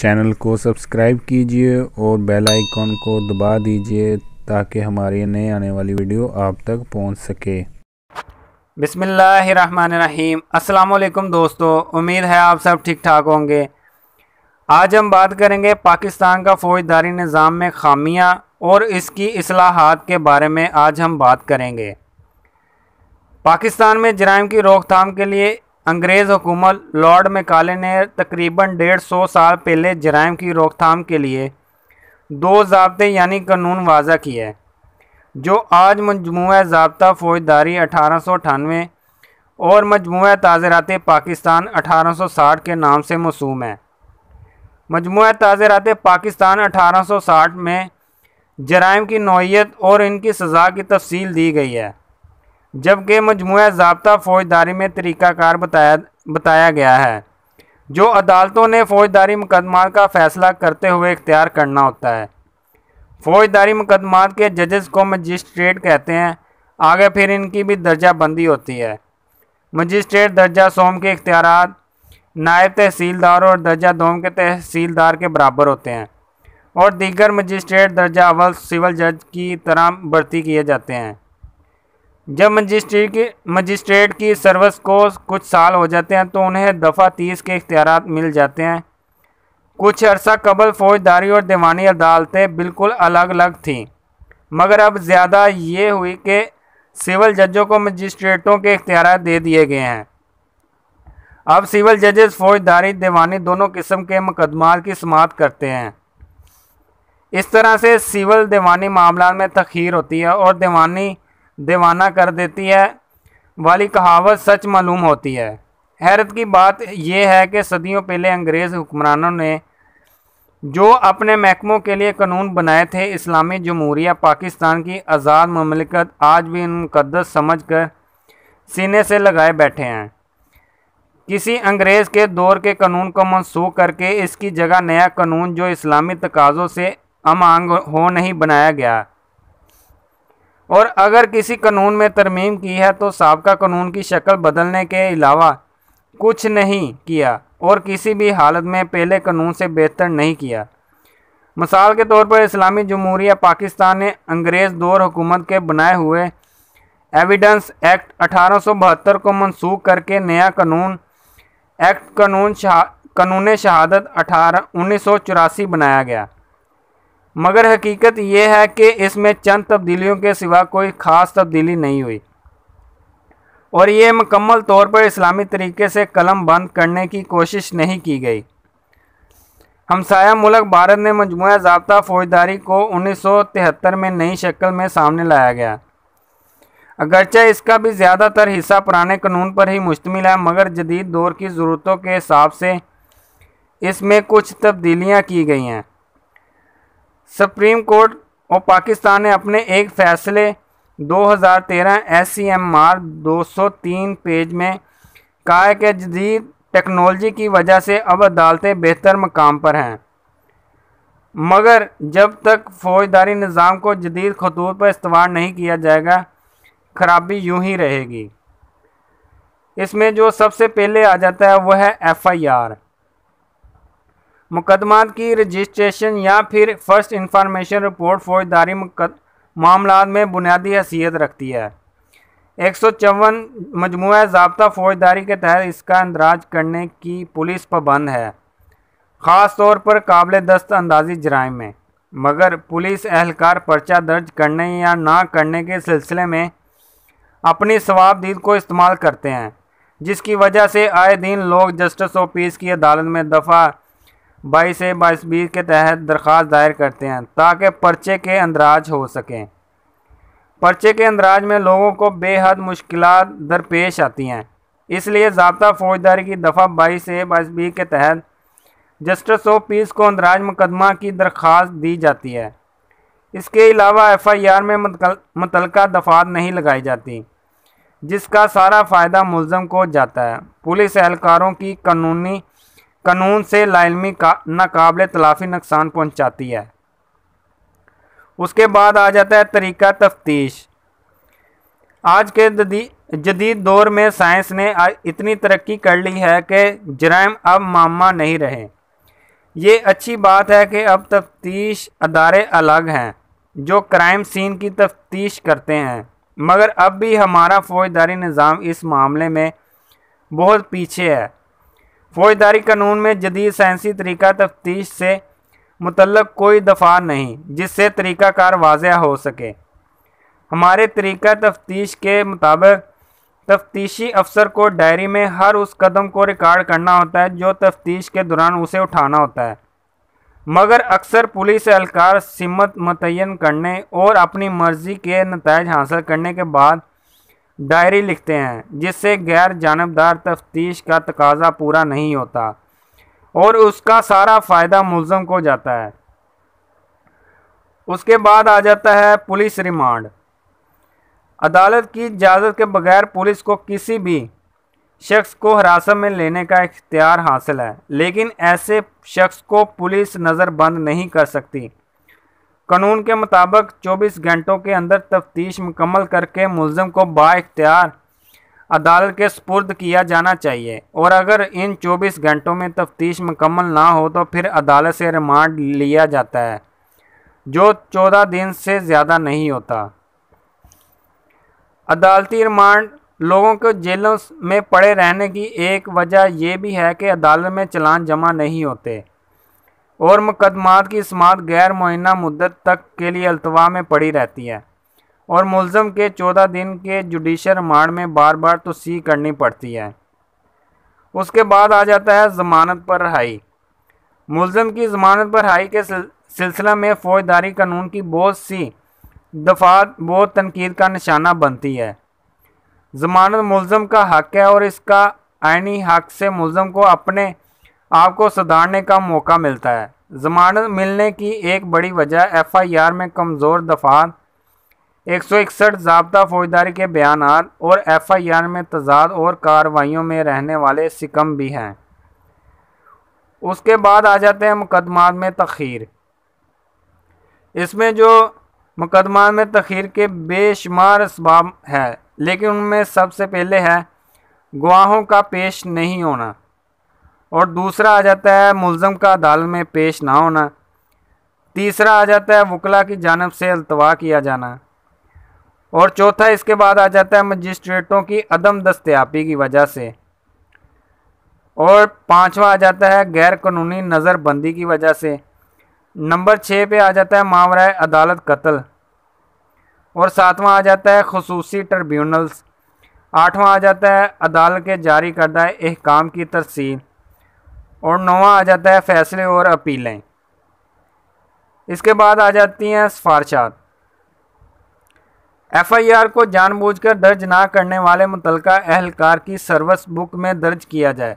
channel को subscribe कीजिए और बेल आइकॉन को दबा दीजिए ताकि हमारी नए आने वाली वीडियो आप तक पहुंच सके बिसमीम असलकुम दोस्तों उम्मीद है आप सब ठीक ठाक होंगे आज हम बात करेंगे पाकिस्तान का फौजदारी निज़ाम में खामियां और इसकी असलाहत के बारे में आज हम बात करेंगे पाकिस्तान में जराइम की रोकथाम के लिए अंग्रेज़ हुकूमत लॉर्ड मेकाले ने तकरीबन डेढ़ सौ साल पहले जराइम की रोकथाम के लिए दो जबते यानी कानून वाजा किए जो आज मजमू जबता फ़ौजदारी अठारह सौ अठानवे और मजमू ताज़रात पाकिस्तान अठारह सौ साठ के नाम से मसूम है मजमू ताज़रात पाकिस्तान अठारह सौ साठ में जराइम की नोयीत और इनकी सज़ा की तफसील दी गई है जबकि मजमू जबता फ़ौजदारी में तरीक़ाकार बताया बताया गया है जो अदालतों ने फ़ौजदारी मुकदमा का फ़ैसला करते हुए इख्तियार करना होता है फ़ौजदारी मुकदमा के जजेस को मजिस्ट्रेट कहते हैं आगे फिर इनकी भी दर्जा बंदी होती है मजिस्ट्रेट दर्जा सोम के इख्तियार नायब तहसीलदार और दर्जा दोम के तहसीलदार के बराबर होते हैं और दीगर मजिस्ट्रेट दर्जा अवल सिविल जज की तरह भर्ती किए जाते हैं जब मजिस्ट्रेट की मजिस्ट्रेट की सर्विस को कुछ साल हो जाते हैं तो उन्हें दफ़ा तीस के इख्तियार मिल जाते हैं कुछ अरसा कबल फौजदारी और दीवानी अदालतें बिल्कुल अलग अलग थीं मगर अब ज़्यादा ये हुई कि सिविल जजों को मजिस्ट्रेटों के इख्तियार दे दिए गए हैं अब सिविल जजेस फौजदारी दीवानी दोनों किस्म के मुकदमा की समात करते हैं इस तरह से सिविल दीवानी मामला में तखीर होती है और दीवानी दीवाना कर देती है वाली कहावत सच मालूम होती है हैरत की बात यह है कि सदियों पहले अंग्रेज़ हुक्मरानों ने जो अपने महकमों के लिए कानून बनाए थे इस्लामी जमहूरिया पाकिस्तान की आज़ाद ममलिकत आज भी इन मुकदस समझ कर सीने से लगाए बैठे हैं किसी अंग्रेज़ के दौर के कानून को मनसूख करके इसकी जगह नया कानून जो इस्लामी तकाज़ों से अमांग हो नहीं बनाया गया और अगर किसी कानून में तरमीम की है तो सबका कानून की शक्ल बदलने के अलावा कुछ नहीं किया और किसी भी हालत में पहले कानून से बेहतर नहीं किया मिसाल के तौर पर इस्लामी जमहूरिया पाकिस्तान ने अंग्रेज़ दौर हुकूमत के बनाए हुए एविडेंस एक्ट अठारह को मनसूख करके नया कानून एक्ट कानून शहा कानून शहादत अठारह उन्नीस बनाया गया मगर हकीकत यह है कि इसमें चंद तब्दीलियों के सिवा कोई ख़ास तब्दीली नहीं हुई और ये मुकम्मल तौर पर इस्लामी तरीके से कलम बंद करने की कोशिश नहीं की गई हमसाया मुलक भारत ने मजमू जबता फौजदारी को उन्नीस सौ तिहत्तर में नई शक्ल में सामने लाया गया अगरचे इसका भी ज़्यादातर हिस्सा पुराने कानून पर ही मुश्तमिल है मगर जदीद दौर की ज़रूरतों के हिसाब से इसमें कुछ तब्दीलियाँ की गई हैं सुप्रीम कोर्ट और पाकिस्तान ने अपने एक फैसले 2013 एस सी एम आर दो पेज में कहा है कि जदीद टेक्नोलॉजी की वजह से अब अदालतें बेहतर मकाम पर हैं मगर जब तक फौजदारी निज़ाम को जदीद खतूत पर इस्तेमाल नहीं किया जाएगा खराबी यूं ही रहेगी इसमें जो सबसे पहले आ जाता है वह है एफ़ आई आर मुकदमा की रजिस्ट्रेशन या फिर फर्स्ट इंफॉर्मेशन रिपोर्ट फौजदारी मामला में बुनियादी हैसियत रखती है एक सौ चौवन मजमु जबता फौजदारी के तहत इसका अंदराज करने की पुलिस पाबंद है ख़ास तौर पर काबिल दस्त अंदाजी जराइम में मगर पुलिस एहलकार पर्चा दर्ज करने या ना करने के सिलसिले में अपनी स्वाबदीद को इस्तेमाल करते हैं जिसकी वजह से आए दिन लोग जस्टिस ऑफ पीस की अदालत में दफ़ा बाईस बाईस बी के तहत दरख्वास्त दायर करते हैं ताकि पर्चे के अंदराज हो सकें पर्चे के अंदराज में लोगों को बेहद मुश्किल दरपेश आती हैं इसलिए जबता फौजदारी की दफ़ा बाईस ए बाईस बी के तहत जस्टिस ऑफ पीस को अंदराज मुकदमा की दरख्वास्त दी जाती है इसके अलावा एफ़ आई आर में मुतल दफात नहीं लगाई जाती जिसका सारा फ़ायदा मुलम को जाता है पुलिस एहलकारों की कानूनी कानून से लालमी का नाकबले तलाफी नुकसान पहुँचाती है उसके बाद आ जाता है तरीका तफ्तीश आज के जदीद दौर में साइंस ने इतनी तरक्की कर ली है कि जराइम अब मामा नहीं रहे ये अच्छी बात है कि अब तफ्तीश अदारे अलग हैं जो क्राइम सीन की तफ्तीश करते हैं मगर अब भी हमारा फौजदारी निज़ाम इस मामले में बहुत पीछे है फौजदारी कानून में जदीद साइंसी तरीका तफ्तीश से मुतल कोई दफा नहीं जिससे तरीक़ाकार वाज हो सके हमारे तरीक़ा तफ्तीश के मुताबिक तफ्तीशी अफसर को डायरी में हर उस कदम को रिकॉर्ड करना होता है जो तफ्तीश के दौरान उसे उठाना होता है मगर अक्सर पुलिस एहलकार सिमत मुतन करने और अपनी मर्ज़ी के नतज हासिल करने के बाद डायरी लिखते हैं जिससे गैर जानबदार तफ्तीश का तकाजा पूरा नहीं होता और उसका सारा फ़ायदा मुलम को जाता है उसके बाद आ जाता है पुलिस रिमांड अदालत की इजाज़त के बगैर पुलिस को किसी भी शख्स को हिरासत में लेने का इख्तियार हासिल है लेकिन ऐसे शख्स को पुलिस नज़रबंद नहीं कर सकती कानून के मुताबिक 24 घंटों के अंदर तफ्तीश मुकम्मल करके मुलम को बाख्तियार अदालत के सपुर्द किया जाना चाहिए और अगर इन 24 घंटों में तफ्तीश मुकम्मल ना हो तो फिर अदालत से रिमांड लिया जाता है जो 14 दिन से ज़्यादा नहीं होता अदालती रिमांड लोगों को जेलों में पड़े रहने की एक वजह यह भी है कि अदालत में चलान जमा नहीं होते और मुकदमात की समात गैर मुना मुद्दत तक के लिए अल्तवा में पड़ी रहती है और मुलम के चौदह दिन के जुडिशल रिमांड में बार बार तो सी करनी पड़ती है उसके बाद आ जाता है ज़मानत पर रहाई मुलम की ज़मानत पर रहाई के सिलसिला में फौजदारी कानून की बहुत सी दफात बहुत तनकीद का निशाना बनती है ज़मानत मुलम का हक है और इसका आइनी हक से मुलम को अपने आपको सुधारने का मौका मिलता है जमानत मिलने की एक बड़ी वजह एफआईआर में कमज़ोर दफात एक सौ इकसठ जबता फौजदारी के बयान और एफआईआर में तजाद और कार्रवाइयों में रहने वाले सिकम भी हैं उसके बाद आ जाते हैं मुकदमा में तखीर इसमें जो मुकदमा में तखीर के बेशुमार इसबाब है लेकिन उनमें सबसे पहले है गवाहों का पेश नहीं होना और दूसरा आ जाता है मुलम का अदालत में पेश ना होना तीसरा आ जाता है वकला की जानब से अल्तवा किया जाना और चौथा इसके बाद आ जाता है मजिस्ट्रेटों की अदम दस्तियाबी की वजह से और पांचवा आ जाता है गैर कानूनी नज़रबंदी की वजह से नंबर छः पे आ जाता है मावरा अदालत कत्ल और सातवां आ जाता है खसूसी ट्रिब्यूनल्स आठवां आ जाता है अदालत के जारी करदा अहकाम की तरसील और नवा आ जाता है फैसले और अपीलें इसके बाद आ जाती हैं आई एफआईआर को जानबूझकर दर्ज ना करने वाले मुतलका अहलकार की सर्विस बुक में दर्ज किया जाए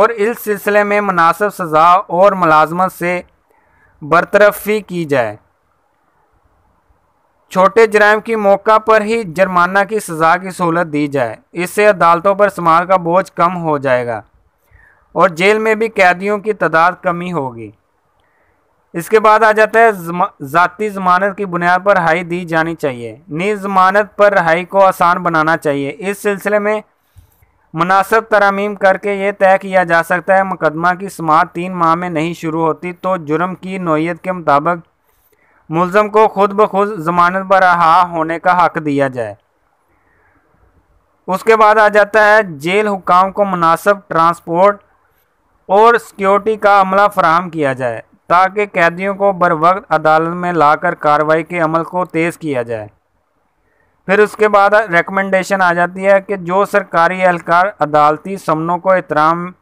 और इस सिलसिले में मुनासब सज़ा और मुलाजमत से बरतरफी की जाए छोटे जराइम की मौका पर ही जुर्माना की सज़ा की सहूलत दी जाए इससे अदालतों पर समाज का बोझ कम हो जाएगा और जेल में भी कैदियों की तादाद कमी होगी इसके बाद आ जाता है ज़ाती ज़मानत की बुनियाद पर रहाई दी जानी चाहिए नी ज़मानत पर रहाई को आसान बनाना चाहिए इस सिलसिले में मुनासब तरामीम करके ये तय किया जा सकता है मुकदमा की समात तीन माह में नहीं शुरू होती तो जुर्म की नोयत के मुताबिक मुलम को खुद ब खुद जमानत पर रहा होने का हक दिया जाए उसके बाद आ जाता है जेल हुकाम को मुनासब ट्रांसपोर्ट और सिक्योरिटी का अमला फराहम किया जाए ताकि कैदियों को बर वक्त अदालत में लाकर कार्रवाई के अमल को तेज़ किया जाए फिर उसके बाद रिकमेंडेशन आ जाती है कि जो सरकारी एहलकार अदालती समनों को एहतराम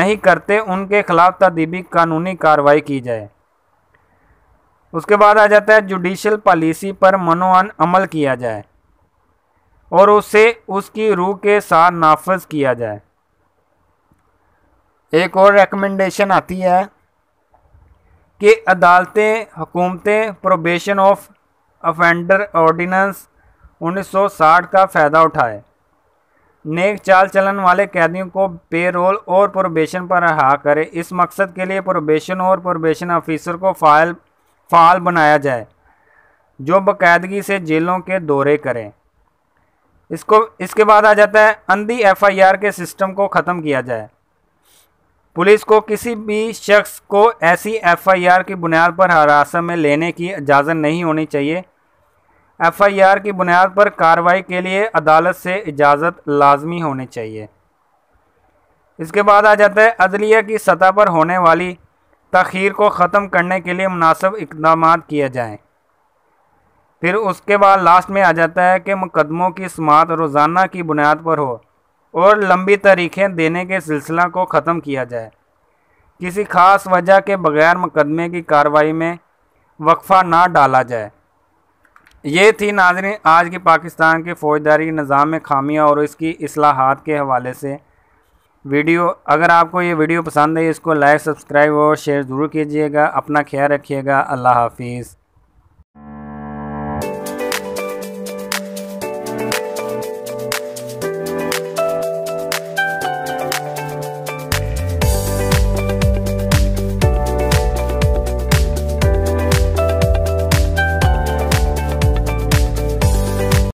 नहीं करते उनके खिलाफ तदीबी कानूनी कार्रवाई की जाए उसके बाद आ जाता है जुडिशल पॉलिसी पर मनोअन अमल किया जाए और उसे उसकी रूह के साथ नाफज किया जाए एक और रिकमेंडेशन आती है कि अदालतें हुकूमतें प्रोबेशन ऑफ अफेंडर ऑर्डिनेंस 1960 का फ़ायदा उठाए नेक चाल चलन वाले कैदियों को पेरोल और प्रोबेशन पर रहा करें इस मकसद के लिए प्रोबेशन और प्रोबेशन ऑफिसर को फाइल फाल बनाया जाए जो बाकायदगी से जेलों के दौरे करें इसको इसके बाद आ जाता है अंधी एफआईआर के सिस्टम को ख़त्म किया जाए पुलिस को किसी भी शख्स को ऐसी एफआईआर की बुनियाद पर हरासत में लेने की इजाज़त नहीं होनी चाहिए एफआईआर की बुनियाद पर कार्रवाई के लिए अदालत से इजाज़त लाजमी होनी चाहिए इसके बाद आ जाता है अदलिया की सतह पर होने वाली तखीर को ख़त्म करने के लिए मुनासब इकदाम किए जाएँ फिर उसके बाद लास्ट में आ जाता है कि मुकदमों की समात रोज़ाना की बुनियाद पर हो और लंबी तारीखें देने के सिलसिला को ख़त्म किया जाए किसी खास वजह के बगैर मुकदमे की कार्रवाई में वक्फा ना डाला जाए ये थी नाजरी आज की पाकिस्तान के फ़ौजदारी निज़ाम में खामियां और इसकी असलाहत के हवाले से वीडियो अगर आपको ये वीडियो पसंद है इसको लाइक सब्सक्राइब और शेयर ज़रूर कीजिएगा अपना ख्याल रखिएगा अल्लाह हाफिज़